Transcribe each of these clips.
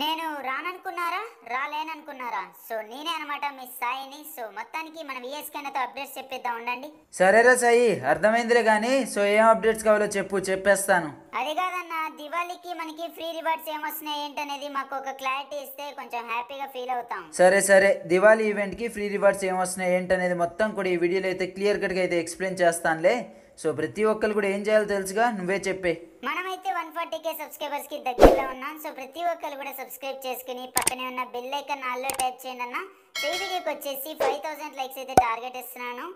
నేను రాననుకున్నారా రాలేననుకున్నారా సో నేనే అనమాట మీ సాయిని సో మొత్తానికి మనం విఎస్కేనతో అప్డేట్స్ చెప్పేద్దాం ఉండండి సరేరా సాయి అర్థమైందిలే కానీ సో ఏం అప్డేట్స్ కావాలో చెప్పు చెప్పేస్తాను అది కాదన్న దివాళీకి మనకి ఫ్రీ రివార్డ్స్ ఏమొస్తున్నాయి ఏంటనేది మాకు ఒక క్లారిటీ ఇస్తే కొంచెం హ్యాపీగా ఫీల్ అవుతాం సరే సరే దివాళీ ఈవెంట్కి ఫ్రీ రివార్డ్స్ ఏమొస్తున్నాయి ఏంటనేది మొత్తం కూడా ఈ వీడియోలో అయితే క్లియర్ గా అయితే ఎక్స్ప్లెయిన్ చేస్తానులే సో ప్రతి ఒక్కరు కూడా ఏం చేయాలో తెలుసుగా నువ్వే చెప్పే మనమైతే వన్ ఫార్టీ కే సబ్స్క్రైబర్స్ కి దగ్గరలో ఉన్నాం సో ప్రతి ఒక్కరు కూడా సబ్స్క్రైబ్ చేసుకుని పక్కనే ఉన్న బెల్ ఐకాన్ ఆల్లో టైప్ చేయండి అన్న వచ్చేసి ఫైవ్ థౌసండ్ లైక్స్ అయితే టార్గెట్ ఇస్తున్నాను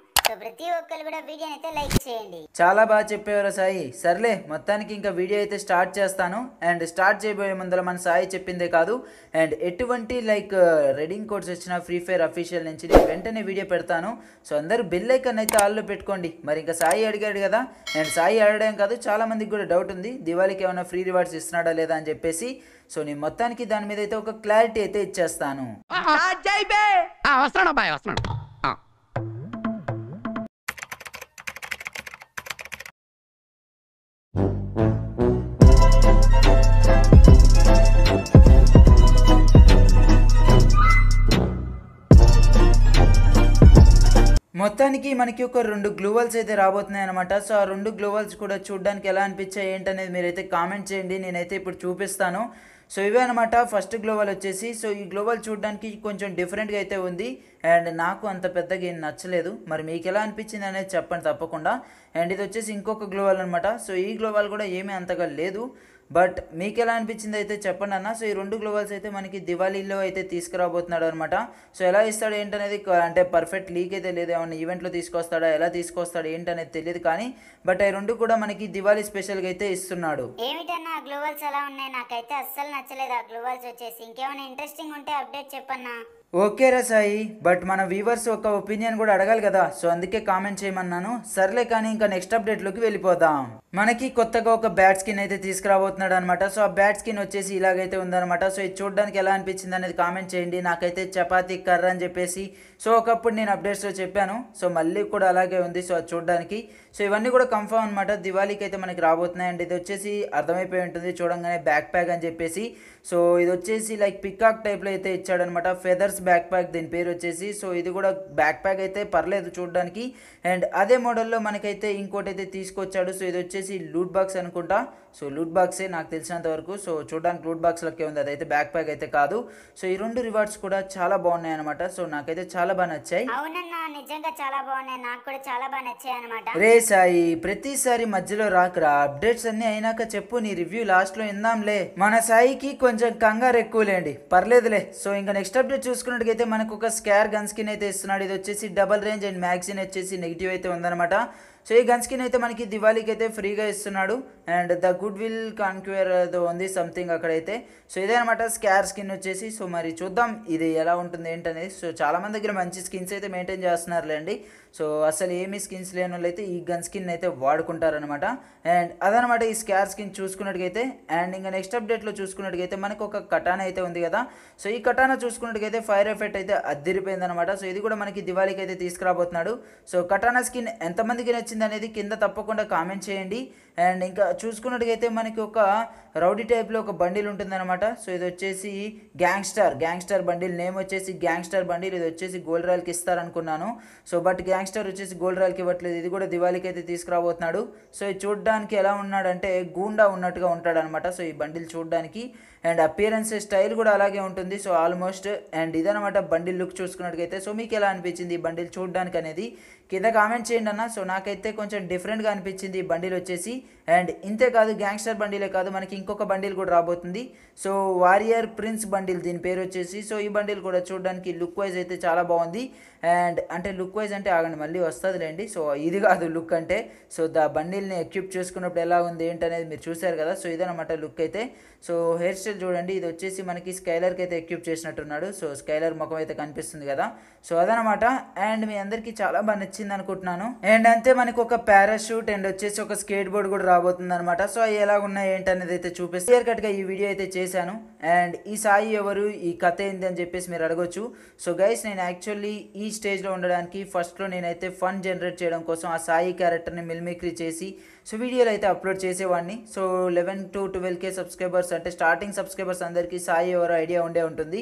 చాలా బాగా చెప్పేవారు సాయి సర్లే మొత్తానికి ఇంకా వీడియో అయితే స్టార్ట్ చేస్తాను అండ్ స్టార్ట్ చేయబోయే ముందర మన సాయి చెప్పిందే కాదు అండ్ ఎటువంటి లైక్ రెడింగ్ కోడ్స్ వచ్చిన ఫ్రీ ఫైర్ అఫీషియల్ నుంచి నేను వెంటనే వీడియో పెడతాను సో అందరు బిల్ ఐకన్ అయితే ఆల్లో పెట్టుకోండి మరి ఇంకా సాయి అడిగాడు కదా అండ్ సాయి అడగడం కాదు చాలా మందికి కూడా డౌట్ ఉంది దివాళీకి ఏమైనా ఫ్రీ రివార్డ్స్ ఇస్తున్నాడా లేదా అని చెప్పేసి సో నేను మొత్తానికి దాని మీద అయితే ఒక క్లారిటీ అయితే ఇచ్చేస్తాను మనకి ఒక రెండు గ్లోవల్స్ అయితే రాబోతున్నాయి అనమాట సో ఆ రెండు గ్లోవల్స్ కూడా చూడడానికి ఎలా అనిపించాయి ఏంటనేది మీరైతే కామెంట్ చేయండి నేనైతే ఇప్పుడు చూపిస్తాను సో ఇవే అనమాట ఫస్ట్ గ్లోవల్ వచ్చేసి సో ఈ గ్లోవల్ చూడడానికి కొంచెం డిఫరెంట్గా అయితే ఉంది అండ్ నాకు అంత పెద్దగా ఏం నచ్చలేదు మరి మీకు ఎలా అనిపించింది అనేది చెప్పండి తప్పకుండా అండ్ ఇది వచ్చేసి ఇంకొక గ్లోవల్ అనమాట సో ఈ గ్లోవల్ కూడా ఏమీ అంతగా లేదు బట్ మీకు ఎలా అనిపించింది అయితే చెప్పండి అన్న సో ఈ రెండు గ్లోబల్స్ అయితే మనకి దివాళీలో అయితే తీసుకురాబోతున్నాడు అనమాట సో ఎలా ఇస్తాడు ఏంటనేది అంటే పర్ఫెక్ట్ లీక్ అయితే లేదు ఏమన్నా ఈవెంట్లో తీసుకొస్తాడా ఎలా తీసుకొస్తాడు ఏంటనేది తెలియదు కానీ బట్ ఈ రెండు కూడా మనకి దివాళీ స్పెషల్గా అయితే ఇస్తున్నాడు ఏమిటన్నా గ్లోబల్స్ ఎలా ఉన్నాయి నాకైతే అస్సలు నచ్చలేదు ఆ గ్లోబల్స్ వచ్చేసి ఇంకేమైనా ఇంట్రెస్టింగ్ ఉంటే అప్డేట్ చెప్పన్నా ఓకే రా సాయి బట్ మన వ్యూవర్స్ ఒక ఒపీనియన్ కూడా అడగాలి కదా సో అందుకే కామెంట్ చేయమన్నాను సర్లే కానీ ఇంకా నెక్స్ట్ అప్డేట్లోకి వెళ్ళిపోదాం మనకి కొత్తగా ఒక బ్యాట్ స్కిన్ అయితే తీసుకురాబోతున్నాడు అనమాట సో ఆ బ్యాట్ స్కిన్ వచ్చేసి ఇలాగైతే ఉందనమాట సో ఇది చూడడానికి ఎలా అనిపించింది అనేది కామెంట్ చేయండి నాకైతే చపాతీ కర్ర అని చెప్పేసి సో ఒకప్పుడు నేను అప్డేట్స్లో చెప్పాను సో మళ్ళీ కూడా అలాగే ఉంది సో అది చూడడానికి సో ఇవన్నీ కూడా కన్ఫర్మ్ అనమాట దివాళీకి అయితే మనకి రాబోతున్నాయండి ఇది వచ్చేసి అర్థమైపోయి ఉంటుంది చూడంగానే బ్యాక్ ప్యాక్ అని చెప్పేసి సో ఇది వచ్చేసి లైక్ పికాక్ టైప్లో అయితే ఇచ్చాడనమాట ఫెదర్స్ బ్యాక్ ప్యాక్ దీని పేరు వచ్చేసి సో ఇది కూడా బ్యాక్ ప్యాక్ అయితే పర్లేదు చూడడానికి అండ్ అదే మోడల్లో మనకైతే ఇంకోటి అయితే తీసుకొచ్చాడు సో ఇది వచ్చేసి లూట్ బాక్స్ అనుకుంటా సో లూట్ బాక్సే నాకు తెలిసినంత వరకు సో చూడడానికి లూట్ బాక్స్ లెక్కే ఉంది అదైతే బ్యాక్ ప్యాక్ అయితే కాదు సో ఈ రెండు రివార్డ్స్ కూడా చాలా బాగున్నాయి అనమాట సో నాకైతే చాలా బాగా నచ్చాయి చాలా బాగున్నాయి నాకు కూడా చాలా బాగా నచ్చాయి రే సాయి ప్రతిసారి మధ్యలో రాకరా అప్డేట్స్ అన్ని అయినాక చెప్పు నీ రివ్యూ లాస్ట్ లో ఇందాంలే మన సాయికి కొంచెం కంగారు ఎక్కువలేండి పర్లేదులే సో ఇంకా నెక్స్ట్ అప్డేట్ చూసుకుంటే చూసుకున్నట్టుగైతే మనకు ఒక స్కేర్ గన్ స్కిన్ అయితే ఇస్తున్నాడు ఇది వచ్చేసి డబల్ రేంజ్ అండ్ మ్యాగ్జిన్ వచ్చేసి నెగిటివ్ అయితే ఉందన్నమాట సో ఈ గన్ స్కిన్ అయితే మనకి దివాళీకి అయితే ఫ్రీగా ఇస్తున్నాడు and the good will conquer ఉంది సంథింగ్ అక్కడైతే సో ఇదే అనమాట స్కార్ స్కిన్ వచ్చేసి సో మరి చూద్దాం ఇది ఎలా ఉంటుంది ఏంటనేది సో చాలామంది దగ్గర మంచి స్కిన్స్ అయితే మెయింటైన్ చేస్తున్నారులేండి సో అసలు ఏమి స్కిన్స్ లేని అయితే ఈ గన్ స్కిన్ అయితే వాడుకుంటారనమాట అండ్ అదనమాట ఈ స్కార్ స్కిన్ చూసుకున్నట్టుగైతే అండ్ ఇంకా నెక్స్ట్ అప్డేట్లో చూసుకున్నట్టుగైతే మనకు ఒక కటాన అయితే ఉంది కదా సో ఈ కటాన చూసుకున్నట్టుగైతే ఫైర్ ఎఫెక్ట్ అయితే అనమాట సో ఇది కూడా మనకి దివాళీకి అయితే తీసుకురాబోతున్నాడు సో కటానా స్కిన్ ఎంతమందికి నచ్చింది నచ్చింది అనేది కింద తప్పకుండా కామెంట్ చేయండి అండ్ ఇంకా చూసుకున్నట్టుగైతే మనకి ఒక రౌడీ టైప్లో ఒక బండిల్ ఉంటుందన్నమాట సో ఇది వచ్చేసి గ్యాంగ్స్టర్ గ్యాంగ్స్టార్ బండిల్ నేమ్ వచ్చేసి స్టార్ బండిల్ ఇది వచ్చేసి గోల్డ్ రాయల్కి ఇస్తారనుకున్నాను సో బట్ స్టార్ వచ్చేసి గోల్డ్ రాయల్కి ఇవ్వట్లేదు ఇది కూడా దివాళీకి అయితే తీసుకురాబోతున్నాడు సో ఇది చూడడానికి ఎలా ఉన్నాడంటే గూండా ఉన్నట్టుగా ఉంటాడనమాట సో ఈ బండిల్ చూడడానికి అండ్ అపియరెన్స్ స్టైల్ కూడా అలాగే ఉంటుంది సో ఆల్మోస్ట్ అండ్ ఇదనమాట బండిల్ లుక్ చూసుకున్నట్టుగైతే సో మీకు ఎలా అనిపించింది ఈ బండిల్ చూడడానికి అనేది కింద కామెంట్ చేయండి అన్న సో నాకైతే అయితే కొంచెం డిఫరెంట్గా అనిపించింది ఈ బండిలు వచ్చేసి అండ్ ఇంతే కాదు గ్యాంగ్స్టర్ బండిలే కాదు మనకి ఇంకొక బండిల్ కూడా రాబోతుంది సో వారియర్ ప్రిన్స్ బండిల్ దీని పేరు వచ్చేసి సో ఈ బండిల్ కూడా చూడడానికి లుక్ వైజ్ అయితే చాలా బాగుంది అండ్ అంటే లుక్ వైజ్ అంటే ఆగండి మళ్ళీ వస్తుందిలేండి సో ఇది కాదు లుక్ అంటే సో దా బండిల్ని ఎక్విప్ చేసుకున్నప్పుడు ఎలా ఉంది ఏంటనేది మీరు చూశారు కదా సో ఇదేనమాట లుక్ అయితే సో హెయిర్ స్టైల్ చూడండి ఇది వచ్చేసి మనకి స్కైలర్కి అయితే ఎక్విప్ చేసినట్టున్నాడు సో స్కైలర్ ముఖం అయితే కనిపిస్తుంది కదా సో అదనమాట అండ్ మీ అందరికీ చాలా బాగా నచ్చింది అనుకుంటున్నాను అండ్ అంతే మనకి మనకు ఒక పారాషూట్ అండ్ వచ్చేసి ఒక స్కేట్ బోర్డ్ కూడా రాబోతుంది అనమాట సో అవి ఎలా ఉన్నాయి ఏంటి అనేది అయితే చూపిస్తే క్లియర్ కట్గా ఈ వీడియో అయితే చేశాను అండ్ ఈ సాయి ఎవరు ఈ కథ ఏంది అని చెప్పేసి మీరు అడగొచ్చు సో గైస్ నేను యాక్చువల్లీ ఈ స్టేజ్లో ఉండడానికి ఫస్ట్లో నేనైతే ఫన్ జనరేట్ చేయడం కోసం ఆ సాయి క్యారెక్టర్ని మిల్మిక్రీ చేసి సో వీడియోలు అయితే అప్లోడ్ చేసేవాడిని so eleven to twelve K subscribers అంటే స్టార్టింగ్ సబ్స్క్రైబర్స్ అందరికీ సాయి ఎవరో ఐడియా ఉండే ఉంటుంది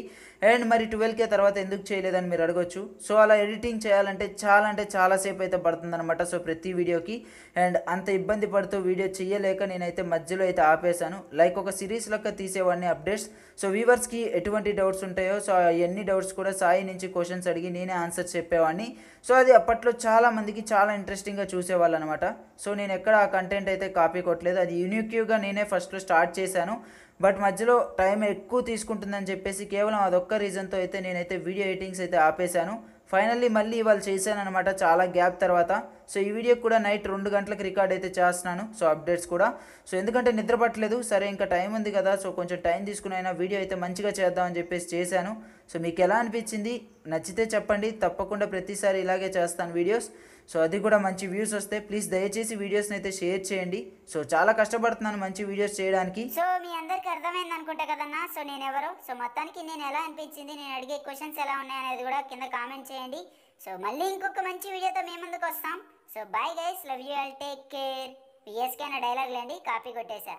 అండ్ మరి ట్వెల్వ్ కే తర్వాత ఎందుకు చేయలేదని మీరు అడగొచ్చు సో అలా ఎడిటింగ్ చేయాలంటే చాలా అంటే చాలాసేపు అయితే పడుతుందన్నమాట సో ప్రతి వీడియోకి అండ్ అంత ఇబ్బంది పడుతూ వీడియో చేయలేక నేనైతే మధ్యలో అయితే ఆపేశాను లైక్ ఒక సిరీస్ లెక్క తీసేవాడిని అప్డేట్స్ సో వ్యూవర్స్కి ఎటువంటి డౌట్స్ ఉంటాయో సో ఎన్ని డౌట్స్ కూడా సాయి నుంచి క్వశ్చన్స్ అడిగి నేనే ఆన్సర్స్ చెప్పేవాడిని సో అది అప్పట్లో చాలామందికి చాలా ఇంట్రెస్టింగ్గా చూసేవాళ్ళు అనమాట సో నేను ఎక్కడ ఆ కంటెంట్ అయితే కాపీ కొట్టలేదు అది యూనిక్యూగా నేనే ఫస్ట్లో స్టార్ట్ చేశాను బట్ మధ్యలో టైం ఎక్కువ తీసుకుంటుందని చెప్పేసి కేవలం అదొక్క రీజన్తో అయితే నేనైతే వీడియో ఎడిటింగ్స్ అయితే ఆపేశాను ఫైనల్లీ మళ్ళీ ఇవాళ చేశాను అనమాట చాలా గ్యాప్ తర్వాత సో ఈ వీడియో కూడా నైట్ రెండు గంటలకు రికార్డ్ అయితే చేస్తున్నాను సో అప్డేట్స్ కూడా సో ఎందుకంటే నిద్రపట్టలేదు సరే ఇంకా టైం ఉంది కదా సో కొంచెం టైం తీసుకుని అయినా వీడియో అయితే మంచిగా చేద్దామని చెప్పేసి చేశాను సో మీకు ఎలా అనిపించింది నచ్చితే చెప్పండి తప్పకుండా ప్రతిసారి ఇలాగే చేస్తాను వీడియోస్ సో అది కూడా మంచి వ్యూస్ వస్తాయి ప్లీజ్ దయచేసి వీడియోస్ని అయితే షేర్ చేయండి సో చాలా కష్టపడుతున్నాను మంచి వీడియోస్ చేయడానికి సో మీ అందరికి అర్థమైంది అనుకుంటా కదన్నా సో నేను ఎవరు సో మొత్తానికి నేను ఎలా అనిపించింది నేను అడిగే క్వశ్చన్స్ ఎలా ఉన్నాయి అనేది కూడా కింద కామెంట్ చేయండి సో మళ్ళీ ఇంకొక మంచి వీడియోతో మేము ముందుకు వస్తాం so bye guys love you all take care PSK అనే డైలాగ్ లేండి కాపీ కొట్టేశా